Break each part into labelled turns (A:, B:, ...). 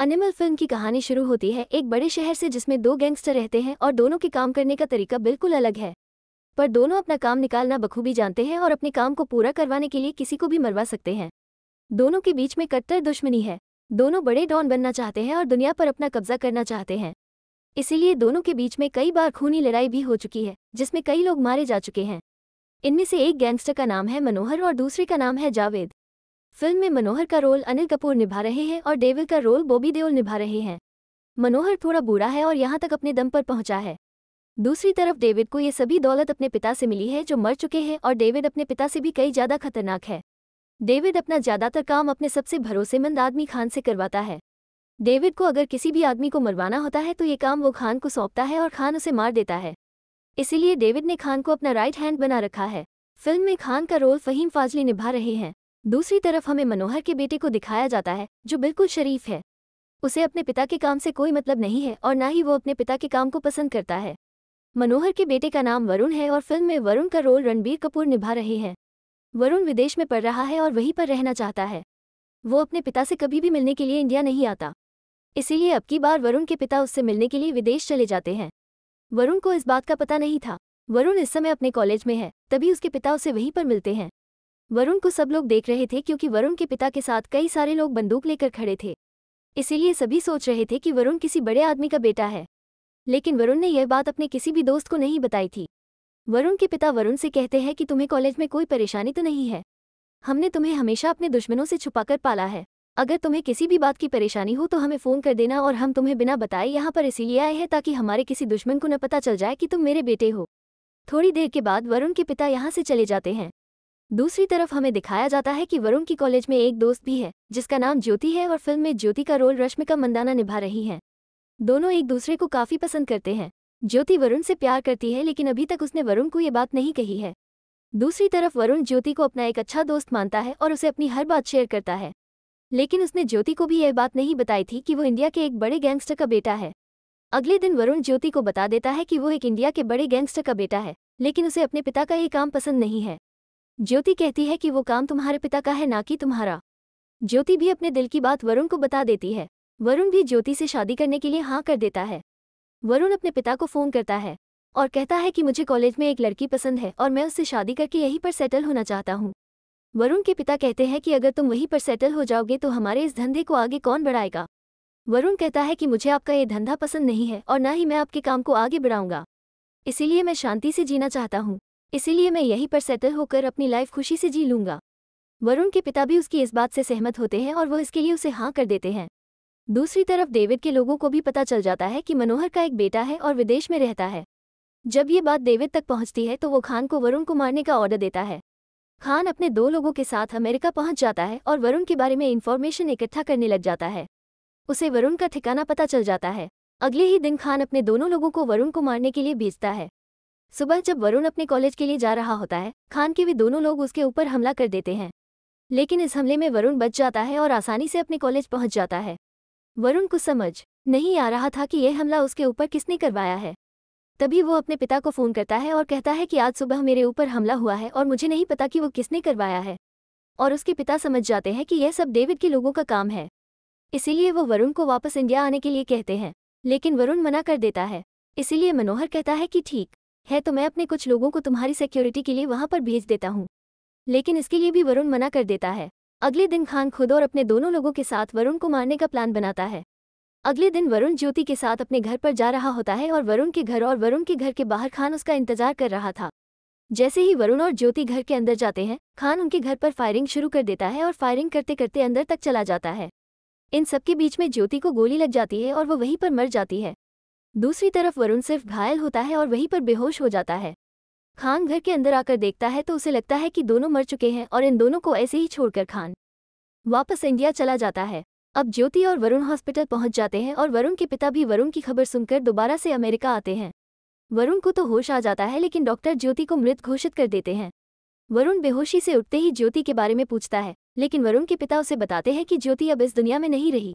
A: animal film की कहानी शुरू होती है एक बड़े शहर से जिसमें दो गैंगस्टर रहते हैं और दोनों के काम करने का तरीका बिल्कुल अलग है पर दोनों अपना काम निकालना बखूबी जानते हैं और अपने काम को पूरा करवाने के लिए किसी को भी मरवा सकते हैं दोनों के बीच में कट्टर दुश्मनी है दोनों बड़े डॉन बनना चाहते हैं और दुनिया पर अपना कब्जा करना चाहते हैं इसीलिए दोनों के बीच में कई बार खूनी लड़ाई भी हो चुकी है जिसमें कई लोग मारे जा चुके हैं इनमें से एक गैंगस्टर का नाम है मनोहर और दूसरे का नाम है जावेद फिल्म में मनोहर का रोल अनिल कपूर निभा रहे हैं और डेविल का रोल बॉबी देओल निभा रहे हैं मनोहर थोड़ा बूढ़ा है और यहाँ तक अपने दम पर पहुँचा है दूसरी तरफ डेविड को ये सभी दौलत अपने पिता से मिली है जो मर चुके हैं और डेविड अपने पिता से भी कई ज़्यादा खतरनाक है डेविड अपना ज़्यादातर काम अपने सबसे भरोसेमंद आदमी खान से करवाता है डेविड को अगर किसी भी आदमी को मरवाना होता है तो ये काम वो खान को सौंपता है और खान उसे मार देता है इसीलिए डेविड ने खान को अपना राइट हैंड बना रखा है फिल्म में खान का रोल फ़हीम फाजली निभा रहे हैं दूसरी तरफ हमें मनोहर के बेटे को दिखाया जाता है जो बिल्कुल शरीफ है उसे अपने पिता के काम से कोई मतलब नहीं है और ना ही वो अपने पिता के काम को पसंद करता है मनोहर के बेटे का नाम वरुण है और फिल्म में वरुण का रोल रणबीर कपूर निभा रहे हैं वरुण विदेश में पढ़ रहा है और वहीं पर रहना चाहता है वो अपने पिता से कभी भी मिलने के लिए इंडिया नहीं आता इसीलिए अब की बार वरुण के पिता उससे मिलने के लिए विदेश चले जाते हैं वरुण को इस बात का पता नहीं था वरुण इस समय अपने कॉलेज में है तभी उसके पिता उसे वहीं पर मिलते हैं वरुण को सब लोग देख रहे थे क्योंकि वरुण के पिता के साथ कई सारे लोग बंदूक लेकर खड़े थे इसीलिए सभी सोच रहे थे कि वरुण किसी बड़े आदमी का बेटा है लेकिन वरुण ने यह बात अपने किसी भी दोस्त को नहीं बताई थी वरुण के पिता वरुण से कहते हैं कि तुम्हें कॉलेज में कोई परेशानी तो नहीं है हमने तुम्हें हमेशा अपने दुश्मनों से छुपाकर पाला है अगर तुम्हें किसी भी बात की परेशानी हो तो हमें फ़ोन कर देना और हम तुम्हें बिना बताए यहाँ पर इसीलिए आए हैं ताकि हमारे किसी दुश्मन को न पता चल जाए कि तुम मेरे बेटे हो थोड़ी देर के बाद वरुण के पिता यहाँ से चले जाते हैं दूसरी तरफ हमें दिखाया जाता है कि वरुण की कॉलेज में एक दोस्त भी है जिसका नाम ज्योति है और फिल्म में ज्योति का रोल रश्मिका मंदाना निभा रही हैं दोनों एक दूसरे को काफ़ी पसंद करते हैं ज्योति वरुण से प्यार करती है लेकिन अभी तक उसने वरुण को ये बात नहीं कही है दूसरी तरफ वरुण ज्योति को अपना एक अच्छा दोस्त मानता है और उसे अपनी हर बात शेयर करता है लेकिन उसने ज्योति को भी यह बात नहीं बताई थी कि वो इंडिया के एक बड़े गैंगस्टर का बेटा है अगले दिन वरुण ज्योति को बता देता है कि वो एक इंडिया के बड़े गैंगस्टर का बेटा है लेकिन उसे अपने पिता का ये काम पसंद नहीं है ज्योति कहती है कि वो काम तुम्हारे पिता का है ना कि तुम्हारा ज्योति भी अपने दिल की बात वरुण को बता देती है वरुण भी ज्योति से शादी करने के लिए हाँ कर देता है वरुण अपने पिता को फ़ोन करता है और कहता है कि मुझे कॉलेज में एक लड़की पसंद है और मैं उससे शादी करके यहीं पर सेटल होना चाहता हूँ वरुण के पिता कहते हैं कि अगर तुम वहीं पर सेटल हो जाओगे तो हमारे इस धंधे को आगे कौन बढ़ाएगा वरुण कहता है कि मुझे आपका ये धंधा पसंद नहीं है और न ही मैं आपके काम को आगे बढ़ाऊंगा इसीलिए मैं शांति से जीना चाहता हूँ इसीलिए मैं यहीं पर सेटल होकर अपनी लाइफ खुशी से जी लूंगा वरुण के पिता भी उसकी इस बात से सहमत होते हैं और वह इसके लिए उसे हाँ कर देते हैं दूसरी तरफ डेविड के लोगों को भी पता चल जाता है कि मनोहर का एक बेटा है और विदेश में रहता है जब ये बात डेविड तक पहुंचती है तो वो खान को वरुण को मारने का ऑर्डर देता है खान अपने दो लोगों के साथ अमेरिका पहुंच जाता है और वरुण के बारे में इन्फॉर्मेशन इकट्ठा करने लग जाता है उसे वरुण का ठिकाना पता चल जाता है अगले ही दिन खान अपने दोनों लोगों को वरुण को मारने के लिए भेजता है सुबह जब वरुण अपने कॉलेज के लिए जा रहा होता है खान के वे दोनों लोग उसके ऊपर हमला कर देते हैं लेकिन इस हमले में वरुण बच जाता है और आसानी से अपने कॉलेज पहुंच जाता है वरुण को समझ नहीं आ रहा था कि यह हमला उसके ऊपर किसने करवाया है तभी वो अपने पिता को फ़ोन करता है और कहता है कि आज सुबह मेरे ऊपर हमला हुआ है और मुझे नहीं पता कि वो किसने करवाया है और उसके पिता समझ जाते हैं कि यह सब डेविड के लोगों का काम है इसीलिए वो वरुण को वापस इंडिया आने के लिए कहते हैं लेकिन वरुण मना कर देता है इसीलिए मनोहर कहता है कि ठीक है तो मैं अपने कुछ लोगों को तुम्हारी सिक्योरिटी के लिए वहां पर भेज देता हूँ लेकिन इसके लिए भी वरुण मना कर देता है अगले दिन खान खुद और अपने दोनों लोगों के साथ वरुण को मारने का प्लान बनाता है अगले दिन वरुण ज्योति के साथ अपने घर पर जा रहा होता है और वरुण के घर और वरुण के घर के बाहर खान उसका इंतजार कर रहा था जैसे ही वरुण और ज्योति घर के अंदर जाते हैं खान उनके घर पर फायरिंग शुरू कर देता है और फायरिंग करते करते अंदर तक चला जाता है इन सबके बीच में ज्योति को गोली लग जाती है और वो वहीं पर मर जाती है दूसरी तरफ वरुण सिर्फ घायल होता है और वहीं पर बेहोश हो जाता है खान घर के अंदर आकर देखता है तो उसे लगता है कि दोनों मर चुके हैं और इन दोनों को ऐसे ही छोड़कर खान वापस इंडिया चला जाता है अब ज्योति और वरुण हॉस्पिटल पहुंच जाते हैं और वरुण के पिता भी वरुण की खबर सुनकर दोबारा से अमेरिका आते हैं वरुण को तो होश आ जाता है लेकिन डॉक्टर ज्योति को मृत घोषित कर देते हैं वरुण बेहोशी से उठते ही ज्योति के बारे में पूछता है लेकिन वरुण के पिता उसे बताते हैं कि ज्योति अब इस दुनिया में नहीं रही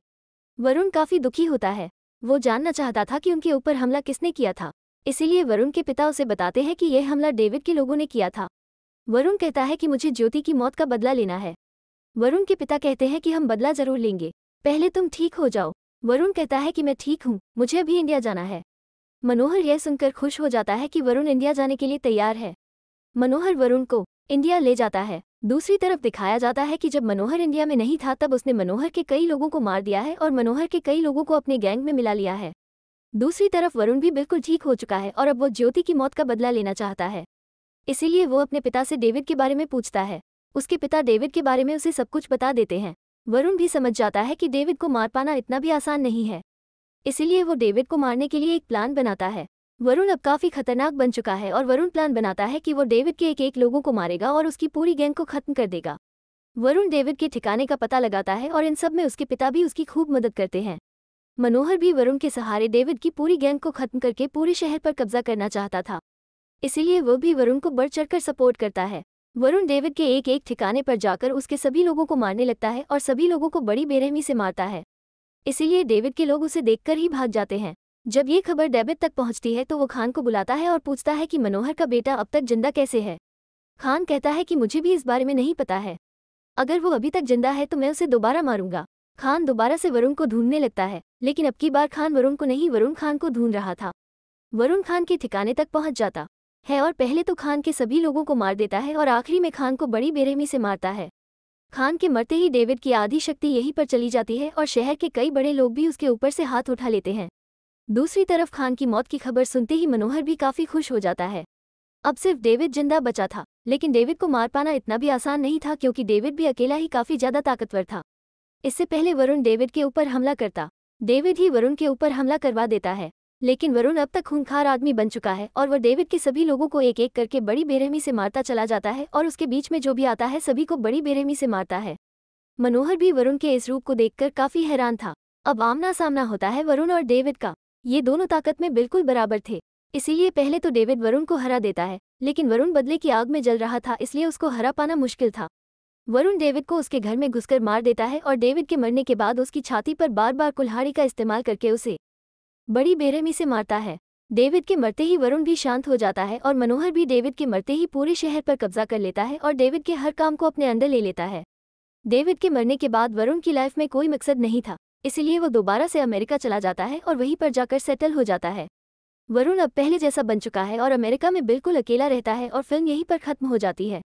A: वरुण काफी दुखी होता है वो जानना चाहता था कि उनके ऊपर हमला किसने किया था इसीलिए वरुण के पिता उसे बताते हैं कि यह हमला डेविड के लोगों ने किया था वरुण कहता है कि मुझे ज्योति की मौत का बदला लेना है वरुण के पिता कहते हैं कि हम बदला जरूर लेंगे पहले तुम ठीक हो जाओ वरुण कहता है कि मैं ठीक हूँ मुझे अभी इंडिया जाना है मनोहर यह सुनकर खुश हो जाता है कि वरुण इंडिया जाने के लिए तैयार है मनोहर वरुण को इंडिया ले जाता है दूसरी तरफ दिखाया जाता है कि जब मनोहर इंडिया में नहीं था तब उसने मनोहर के कई लोगों को मार दिया है और मनोहर के कई लोगों को अपने गैंग में मिला लिया है दूसरी तरफ वरुण भी बिल्कुल ठीक हो चुका है और अब वो ज्योति की मौत का बदला लेना चाहता है इसीलिए वो अपने पिता से डेविड के बारे में पूछता है उसके पिता डेविड के बारे में उसे सब कुछ बता देते हैं वरुण भी समझ जाता है कि डेविड को मार पाना इतना भी आसान नहीं है इसीलिए वो डेविड को मारने के लिए एक प्लान बनाता है वरुण अब काफी खतरनाक बन चुका है और वरुण प्लान बनाता है कि वो डेविड के एक एक लोगों को मारेगा और उसकी पूरी गैंग को खत्म कर देगा वरुण डेविड के ठिकाने का पता लगाता है और इन सब में उसके पिता भी उसकी खूब मदद करते हैं मनोहर भी वरुण के सहारे डेविड की पूरी गैंग को खत्म करके पूरे शहर पर कब्जा करना चाहता था इसीलिए वह भी वरुण को बढ़ चढ़कर सपोर्ट करता है वरुण डेविड के एक एक ठिकाने पर जाकर उसके सभी लोगों को मारने लगता है और सभी लोगों को बड़ी बेरहमी से मारता है इसीलिए डेविड के लोग उसे देखकर ही भाग जाते हैं जब ये खबर डेबिट तक पहुंचती है तो वो खान को बुलाता है और पूछता है कि मनोहर का बेटा अब तक जिंदा कैसे है खान कहता है कि मुझे भी इस बारे में नहीं पता है अगर वो अभी तक जिंदा है तो मैं उसे दोबारा मारूंगा खान दोबारा से वरुण को ढूंढने लगता है लेकिन अब की बार खान वरुण को नहीं वरुण खान को ढूंढ रहा था वरुण खान के ठिकाने तक पहुंच जाता है और पहले तो खान के सभी लोगों को मार देता है और आखिरी में खान को बड़ी बेरहमी से मारता है खान के मरते ही डेविड की आधी शक्ति यहीं पर चली जाती है और शहर के कई बड़े लोग भी उसके ऊपर से हाथ उठा लेते हैं दूसरी तरफ खान की मौत की खबर सुनते ही मनोहर भी काफ़ी खुश हो जाता है अब सिर्फ डेविड जिंदा बचा था लेकिन डेविड को मार पाना इतना भी आसान नहीं था क्योंकि डेविड भी अकेला ही काफ़ी ज़्यादा ताकतवर था इससे पहले वरुण डेविड के ऊपर हमला करता डेविड ही वरुण के ऊपर हमला करवा देता है लेकिन वरुण अब तक खूंखार आदमी बन चुका है और वह डेविड के सभी लोगों को एक एक करके बड़ी बेरहमी से मारता चला जाता है और उसके बीच में जो भी आता है सभी को बड़ी बेरहमी से मारता है मनोहर भी वरुण के इस रूप को देखकर काफ़ी हैरान था अब आमना सामना होता है वरुण और डेविड का ये दोनों ताकत में बिल्कुल बराबर थे इसीलिए पहले तो डेविड वरुण को हरा देता है लेकिन वरुण बदले की आग में जल रहा था इसलिए उसको हरा पाना मुश्किल था वरुण डेविड को उसके घर में घुसकर मार देता है और डेविड के मरने के बाद उसकी छाती पर बार बार कुल्हाड़ी का इस्तेमाल करके उसे बड़ी बेरहमी से मारता है डेविड के मरते ही वरुण भी शांत हो जाता है और मनोहर भी डेविड के मरते ही पूरे शहर पर कब्जा कर लेता है और डेविड के हर काम को अपने अंदर ले लेता है डेविड के मरने के बाद वरुण की लाइफ में कोई मकसद नहीं था इसलिए वो दोबारा से अमेरिका चला जाता है और वहीं पर जाकर सेटल हो जाता है वरुण अब पहले जैसा बन चुका है और अमेरिका में बिल्कुल अकेला रहता है और फिल्म यहीं पर खत्म हो जाती है